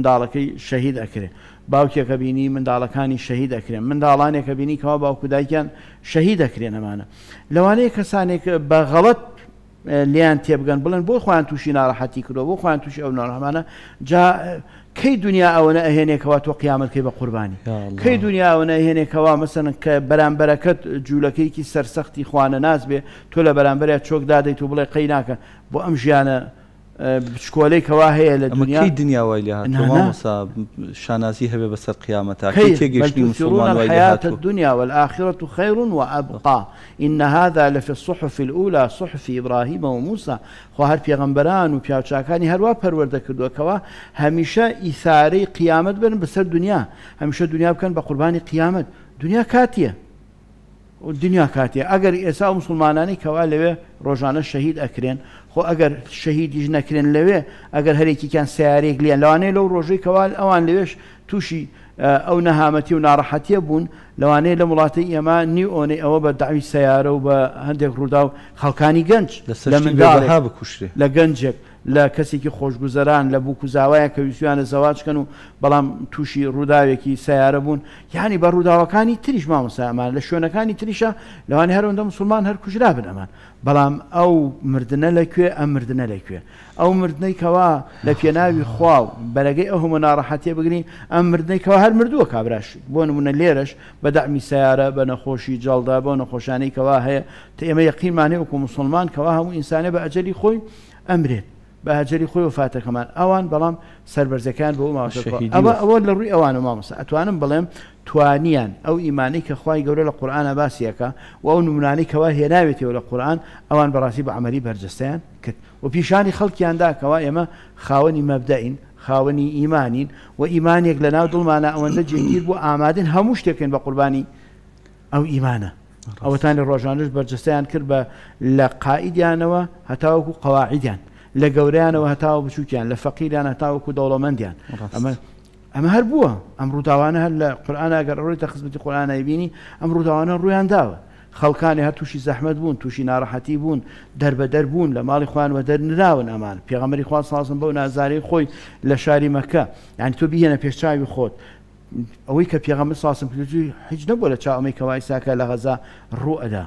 منداڵەکەی شەهید ئەکرێ باوکێکە بینی منداڵەکانی شەهید ئەکرێن منداڵانێکە بینی کەوا باوکودایکیان شەهید ئەکرێن ئەمانە لەوانەیە کەسانێک بە غەڵت لیان تێبگەن بڵن بۆ خۆیان تووشی ناڕەحەتی کردەوە بۆ خۆیان تووشی ئەو ناڕحمانە جا کەی دنیا ئەوەنە ئەهێنێکەوە تۆ قیامەتکەی بە قوربانی کەی دنیا ئەوەنە هێنێکەوە مەسن کە بەرامبەرەکەت جوولەکەیکی سەرسەختی خوانە ناز بێ تۆ لە بەرامبەرە چۆک دادەیت و بڵێ قەی ناکە بۆ ئەم ژیانە عليك واهي بچکۆلێکەوە هەیە لە دنیای دنیا وای لەسا شانازی هەبێ بەسەر قیامەتا تێگەشتی الحياة الدنيا والآخرة خير وأبقى إن هذا لفي الصحف الأولى صحف إبراهيم وموسى خوهر پیغمبران و پیاوچاکانی هەروە پەروەردە کردووەکەوە هەمیشە ئیثارەی قیامەت بن بەسەر دنیا هەمیشە دنیا بکەن بە قوربانی قیامەت دنیا کاتیە دنیا کاتێ ئەگەر ئێسا مسلمانانی کەوا لەوێ ڕۆژانە شەهید ئەکرێن خۆ ئەگەر شەهیدیش نەکرێن لەوێ ئەگەر هەرێکیان سیارێک لێن لەوانەیە لەو ڕۆژەی کەوال ئەوان لەوێش تووشی ئەو نەهامەتی و ناڕەحەتیە بوون لەوانەیە لە وڵاتی ئێمە نی ئۆنێ ئەوە بە داوی سیارە و بە هەندێک ڕوودا و خەڵکانی گەنج لە من بکوشێ لە گەنجێک لە کەسێکی خۆشگوزەران لە بوو کوزاوایە کە ویسویانە زەواچکەن و بەڵام تووشی ڕووداوێکی سیارە بوون یعنی بە ڕووداوەکانی تریش مامەسامان لە شوێنەکانی تریشە لەوان هەروەندە مسلمان هەر کوژرا بن ئەمان بەڵام ئەو مردنە لەکوێ ئەم مردنە لەکوێ ئەو مردنەی کەوا لە پێناوی خواو بەرەگەی ئەو هەمە ناڕەحەتێ بگرین ئەم مردنەیەوە هەر مردووە کابراش بۆ نمونە لێرەش بە دامی سیارە بە نەخۆشی جاڵدا بۆ نەخۆشانەی کەوا هەیە تا ئێمە یەقیمانێ وەکو مسلمان کەوا هەموو ئینسانە بە ئەجلی خۆی ئەمرێت بە هەجری خۆی و فاتەکەمان ئەوان بەڵام سربەرزەکان بۆ ماوەشەکە ئەوە لە ڕووی ئەوانە مامۆسا ئەتوانم بڵێم توانیان ئەو ئیمانی کە خی گەورە لە قورآانە باسیەکە و ئەو نمونانی کەوا هێناوێتەوە لە قورآن ئەوان بەڕاستی بە عملی بەرجستیان کرد و پیشانی خەڵکیاندا کەوا ئێمە خاوەنی مەبدەین خاوەنی ئیمانین و ئیمانێک لە ناو دڵمانە ئەوەندە جێگیر بۆ ئامادن هەموو شتێکن بە قوربانی ئەو ئیمانە ئەوەتانی ڕۆژانش بەرجستیان کرد بە لە قائیدیانەوە هەتاوەکو قواعیدیان لە گەوریانەوە هەتاوە بچووکیان لە فەقیران هەتاوەکو دەوڵەمەندیان ئەمە ئەمە هەر بووە ئەم ڕووداوانە هەر لە قورآان ئەگەر ڕۆیتە خزمەتی خۆلانای بینی ئەم ڕووداوانە ڕویان داوە خەڵکانی هە تووشی زەحمت بوون تووشی ناڕەحەتی بوون دەربەدەر بوون لە ماڵی خوانوە دەرنراون ئەمان پێغەمەری خوا سازم بەو نازارەی خۆی لە شاری مەکە یعنی تۆ بیهێنە پێشچاوی خۆت ئەوەی کە پێغەمە ساسم پلوجی هیچ نەبوو لە چاوەمەی کەوای ساکە لە غەزا ڕوو ئەدا.